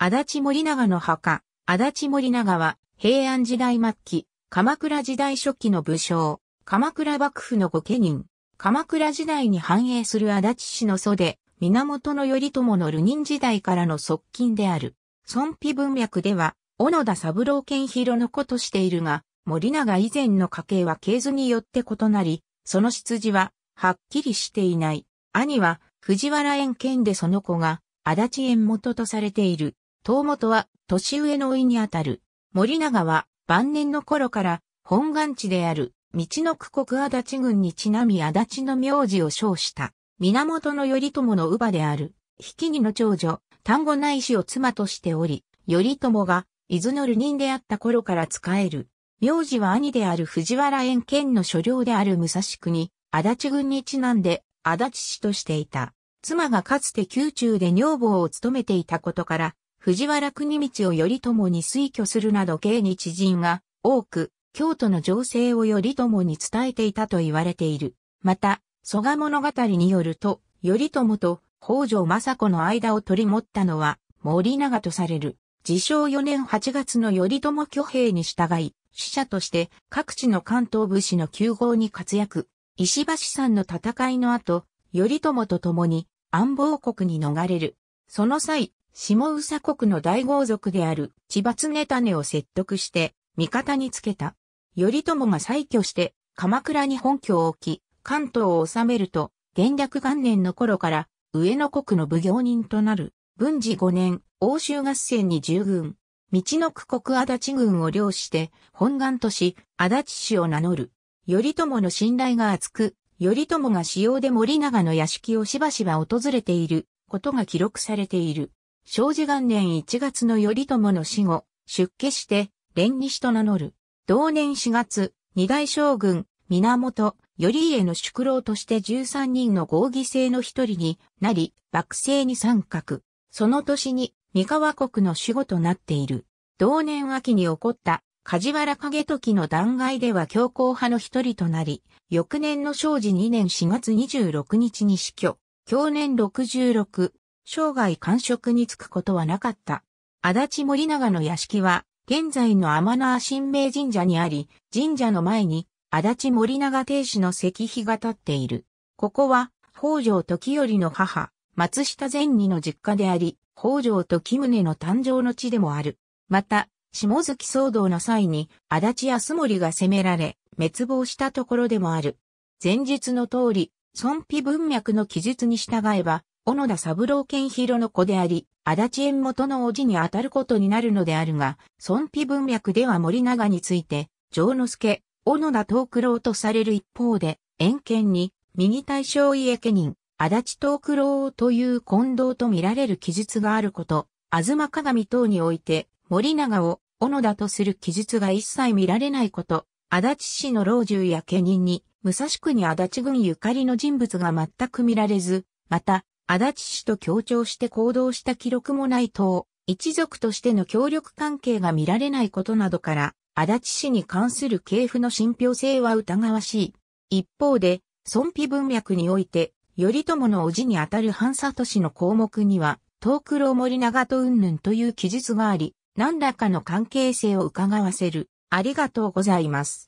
足立森永の墓、足立森永は、平安時代末期、鎌倉時代初期の武将、鎌倉幕府の御家人、鎌倉時代に繁栄する足立氏の祖で、源頼朝の流人時代からの側近である。孫碑文脈では、小野田三郎健広の子としているが、森永以前の家系は系図によって異なり、その出自は、はっきりしていない。兄は、藤原園県でその子が、足立園元とされている。東元は年上の老いにあたる。森永は晩年の頃から本願地である道の区国足立郡にちなみ足立の名字を称した。源頼朝の乳母である、引きにの長女、丹後内氏を妻としており、頼朝が伊豆の流人であった頃から仕える。名字は兄である藤原円県の所領である武蔵国、足立郡にちなんで、足立氏としていた。妻がかつて宮中で女房を務めていたことから、藤原国道を頼朝に推挙するなど芸に知人が多く、京都の情勢を頼朝に伝えていたと言われている。また、蘇我物語によると、頼朝と北条政子の間を取り持ったのは森長とされる。自称4年8月の頼朝挙兵に従い、死者として各地の関東武士の旧号に活躍。石橋山の戦いの後、頼朝と共に暗傍国に逃れる。その際、下宇佐国の大豪族である千葉常種を説得して味方につけた。頼朝が再挙して鎌倉に本拠を置き、関東を治めると、元略元年の頃から上野国の奉行人となる。文治5年、欧州合戦に従軍。道の区国足立軍を領して、本願とし、足立氏を名乗る。頼朝の信頼が厚く、頼朝が使用で森永の屋敷をしばしば訪れていることが記録されている。正治元年1月の頼朝の死後、出家して、連西と名乗る。同年4月、二大将軍、源、頼家の宿老として13人の合議制の一人になり、幕政に参画。その年に、三河国の守護となっている。同年秋に起こった、梶原景時の弾劾では強硬派の一人となり、翌年の正治2年4月26日に死去。去年66、生涯官職に就くことはなかった。足立森長の屋敷は、現在の天縄神明神社にあり、神社の前に、足立森長亭主の石碑が立っている。ここは、北条時頼の母、松下善二の実家であり、北条時宗の誕生の地でもある。また、下月騒動の際に、足立康盛が攻められ、滅亡したところでもある。前述の通り、尊妃文脈の記述に従えば、小野田三郎健弘の子であり、足立縁元の叔父にあたることになるのであるが、尊卑文脈では森長について、城之助、小野田東九郎とされる一方で、遠見に、右大将家家人、足立東九郎という近藤と見られる記述があること、東鏡等において、森長を小野田とする記述が一切見られないこと、足立氏の老中や家人に、武蔵区に足立軍ゆかりの人物が全く見られず、また、足立氏と協調して行動した記録もないと、一族としての協力関係が見られないことなどから、足立氏に関する系譜の信憑性は疑わしい。一方で、尊卑文脈において、頼朝の叔父にあたる半里氏の項目には、東九郎森長と云々という記述があり、何らかの関係性を伺わせる。ありがとうございます。